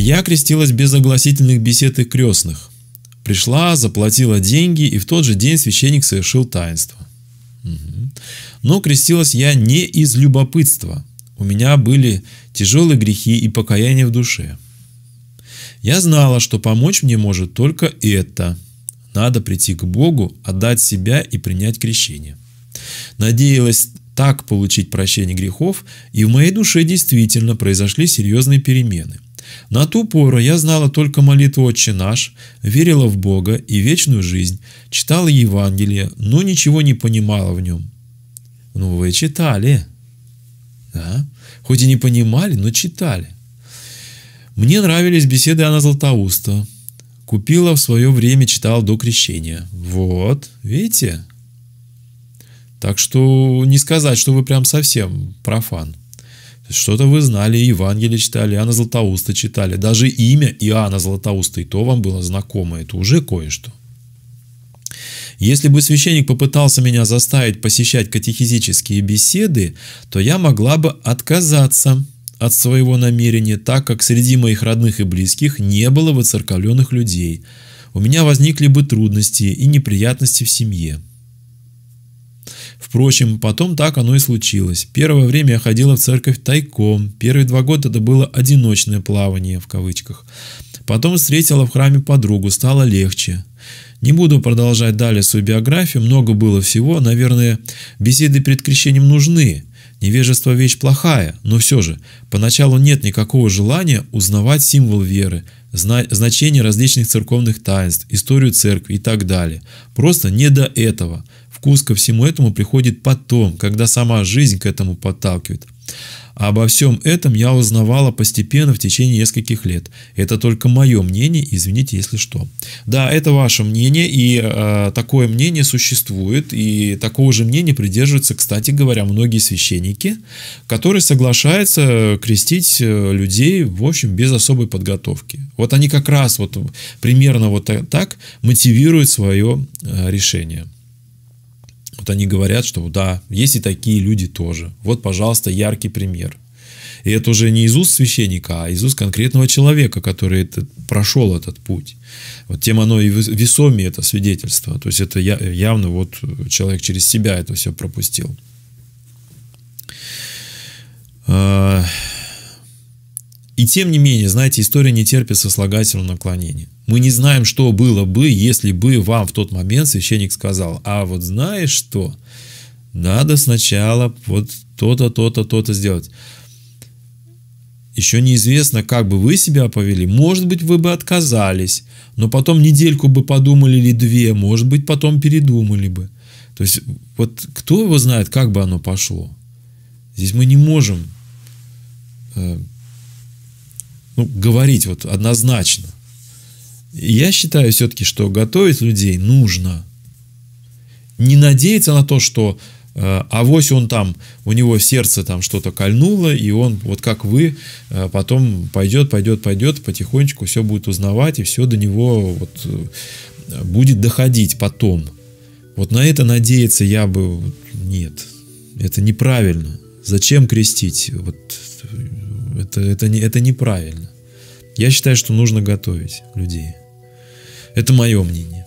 Я крестилась без огласительных бесед и крестных. Пришла, заплатила деньги, и в тот же день священник совершил таинство. Но крестилась я не из любопытства. У меня были тяжелые грехи и покаяние в душе. Я знала, что помочь мне может только это. Надо прийти к Богу, отдать себя и принять крещение. Надеялась так получить прощение грехов, и в моей душе действительно произошли серьезные перемены – на ту пору я знала только молитву «Отче наш», верила в Бога и вечную жизнь, читала Евангелие, но ничего не понимала в нем. Ну, вы читали. Да? Хоть и не понимали, но читали. Мне нравились беседы Анна Златоуста. Купила в свое время, читала до крещения. Вот, видите? Так что не сказать, что вы прям совсем профан. Что-то вы знали, Евангелие читали, Иоанна Златоуста читали. Даже имя Иоанна Златоуста и то вам было знакомо, это уже кое-что. Если бы священник попытался меня заставить посещать катехизические беседы, то я могла бы отказаться от своего намерения, так как среди моих родных и близких не было воцерковленных людей. У меня возникли бы трудности и неприятности в семье. Впрочем, потом так оно и случилось. Первое время я ходила в церковь тайком. Первые два года это было «одиночное плавание» в кавычках. Потом встретила в храме подругу, стало легче. Не буду продолжать далее свою биографию, много было всего. Наверное, беседы перед крещением нужны. Невежество – вещь плохая, но все же, поначалу нет никакого желания узнавать символ веры, значение различных церковных таинств, историю церкви и так далее. Просто не до этого. Вкус ко всему этому приходит потом, когда сама жизнь к этому подталкивает. А обо всем этом я узнавала постепенно в течение нескольких лет. Это только мое мнение, извините, если что. Да, это ваше мнение, и э, такое мнение существует, и такого же мнения придерживаются, кстати говоря, многие священники, которые соглашаются крестить э, людей, в общем, без особой подготовки. Вот они как раз вот примерно вот так мотивируют свое э, решение они говорят, что да, есть и такие люди тоже. Вот, пожалуйста, яркий пример. И это уже не из уст священника, а из уст конкретного человека, который это прошел этот путь. Вот тем оно и весомее это свидетельство. То есть это явно вот человек через себя это все пропустил. А, и тем не менее, знаете, история не терпит сослагательного наклонения. Мы не знаем, что было бы, если бы вам в тот момент священник сказал, а вот знаешь что, надо сначала вот то-то, то-то, то-то сделать. Еще неизвестно, как бы вы себя повели. Может быть, вы бы отказались, но потом недельку бы подумали или две, может быть, потом передумали бы. То есть, вот кто его знает, как бы оно пошло. Здесь мы не можем э, ну, говорить вот однозначно. Я считаю все-таки, что готовить людей нужно. Не надеяться на то, что э, авось он там, у него сердце там что-то кольнуло, и он, вот как вы, э, потом пойдет, пойдет, пойдет, потихонечку все будет узнавать, и все до него вот, э, будет доходить потом. Вот на это надеяться я бы... Нет, это неправильно. Зачем крестить? Вот, э, это, это, не это неправильно. Я считаю, что нужно готовить людей. Это мое мнение.